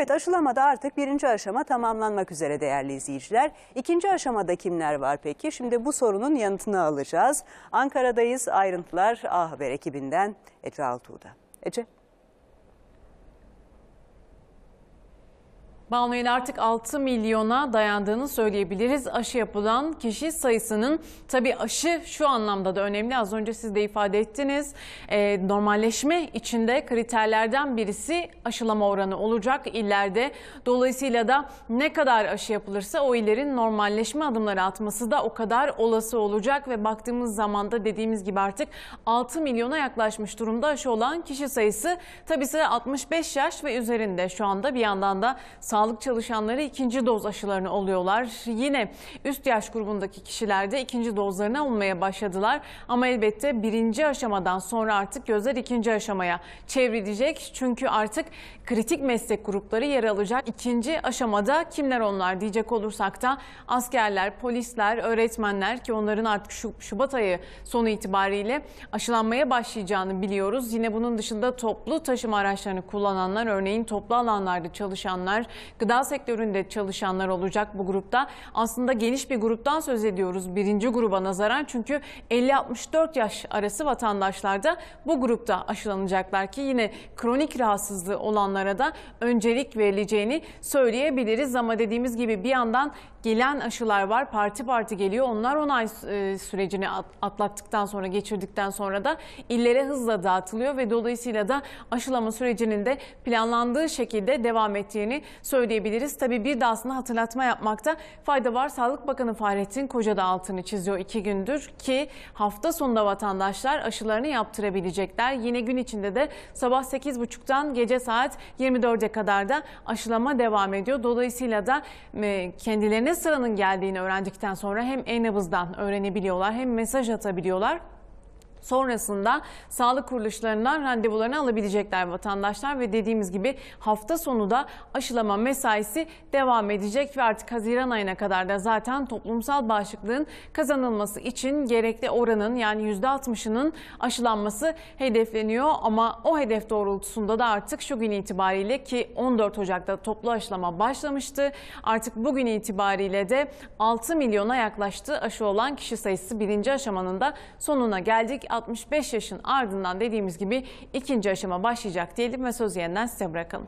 Evet aşılamada artık birinci aşama tamamlanmak üzere değerli izleyiciler. İkinci aşamada kimler var peki? Şimdi bu sorunun yanıtını alacağız. Ankara'dayız. Ayrıntılar A Haber ekibinden Ece Altuğ'da. Ece. Balmayın artık 6 milyona dayandığını söyleyebiliriz. Aşı yapılan kişi sayısının tabii aşı şu anlamda da önemli. Az önce siz de ifade ettiniz. E, normalleşme içinde kriterlerden birisi aşılama oranı olacak illerde. Dolayısıyla da ne kadar aşı yapılırsa o illerin normalleşme adımları atması da o kadar olası olacak ve baktığımız zaman da dediğimiz gibi artık 6 milyona yaklaşmış durumda aşı olan kişi sayısı. Tabii 65 yaş ve üzerinde şu anda bir yandan da sağlık sağlık çalışanları ikinci doz aşılarını oluyorlar. Yine üst yaş grubundaki kişiler de ikinci dozlarını olmaya başladılar. Ama elbette birinci aşamadan sonra artık gözler ikinci aşamaya çevrilecek. Çünkü artık kritik meslek grupları yer alacak. İkinci aşamada kimler onlar diyecek olursak da askerler, polisler, öğretmenler ki onların artık Şubat ayı sonu itibariyle aşılanmaya başlayacağını biliyoruz. Yine bunun dışında toplu taşıma araçlarını kullananlar, örneğin toplu alanlarda çalışanlar, gıda sektöründe çalışanlar olacak bu grupta. Aslında geniş bir gruptan söz ediyoruz birinci gruba nazaran çünkü 50-64 yaş arası vatandaşlar da bu grupta aşılanacaklar ki yine kronik rahatsızlığı olanlara da öncelik verileceğini söyleyebiliriz. Ama dediğimiz gibi bir yandan gelen aşılar var. Parti parti geliyor. Onlar onay e, sürecini atlattıktan sonra, geçirdikten sonra da illere hızla dağıtılıyor ve dolayısıyla da aşılama sürecinin de planlandığı şekilde devam ettiğini söyleyebiliriz. Tabi bir de aslında hatırlatma yapmakta fayda var. Sağlık Bakanı Fahrettin Koca da altını çiziyor iki gündür ki hafta sonunda vatandaşlar aşılarını yaptırabilecekler. Yine gün içinde de sabah 8.30'dan gece saat 24'e kadar da aşılama devam ediyor. Dolayısıyla da e, kendilerine sıranın geldiğini öğrendikten sonra hem e-nabızdan öğrenebiliyorlar hem mesaj atabiliyorlar. Sonrasında sağlık kuruluşlarından randevularını alabilecekler vatandaşlar ve dediğimiz gibi hafta sonu da aşılama mesaisi devam edecek ve artık Haziran ayına kadar da zaten toplumsal bağışıklığın kazanılması için gerekli oranın yani %60'ının aşılanması hedefleniyor ama o hedef doğrultusunda da artık şu gün itibariyle ki 14 Ocak'ta toplu aşılama başlamıştı. Artık bugün itibariyle de 6 milyona yaklaştı aşı olan kişi sayısı birinci aşamanın da sonuna geldik 65 yaşın ardından dediğimiz gibi ikinci aşama başlayacak diyelim ve sözü yeniden size bırakalım.